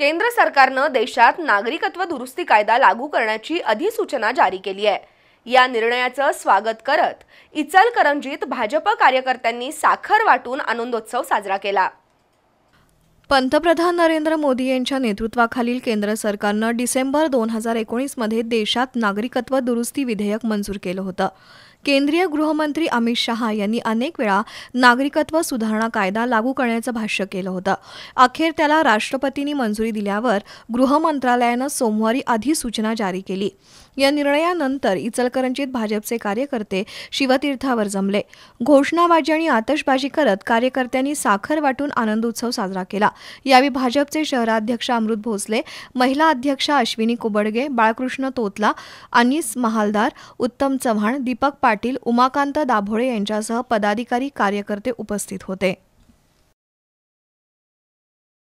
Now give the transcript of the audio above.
केंद्र सरकारनं देशात नागरिकत्व दुरुस्ती कायदा लागू करण्याची अधिसूचना जारी केली आहे या निर्णयाचं स्वागत करत इचलकरंजीत भाजप कार्यकर्त्यांनी साखर वाटून आनंदोत्सव साजरा केला पंतप्रधान नरेंद्र मोदी यांच्या नेतृत्वाखालील केंद्र सरकारनं डिसेंबर दोन हजार एकोणीसमध्ये देशात नागरिकत्व दुरुस्ती विधेयक मंजूर केलं होतं केंद्रीय गृहमंत्री अमित शहा यांनी अनेक वेळा नागरिकत्व सुधारणा कायदा लागू करण्याचं भाष्य केलं होतं अखेर त्याला राष्ट्रपतींनी मंजुरी दिल्यावर गृह मंत्रालयानं सोमवारी अधिसूचना जारी केली या निर्णयानंतर इचलकरंजीत भाजपचे कार्यकर्ते शिवतीर्थावर जमले घोषणाबाजी आणि आतषबाजी करत कार्यकर्त्यांनी साखर वाटून आनंदोत्सव साजरा केला यावेळी भाजपचे शहराध्यक्ष अमृत भोसले महिला अध्यक्षा अश्विनी कुबडगे बाळकृष्ण तोतला अनिस महालदार उत्तम चव्हाण दीपक पाटील उमाकांत दाभोळे यांच्यासह पदाधिकारी कार्यकर्ते उपस्थित होते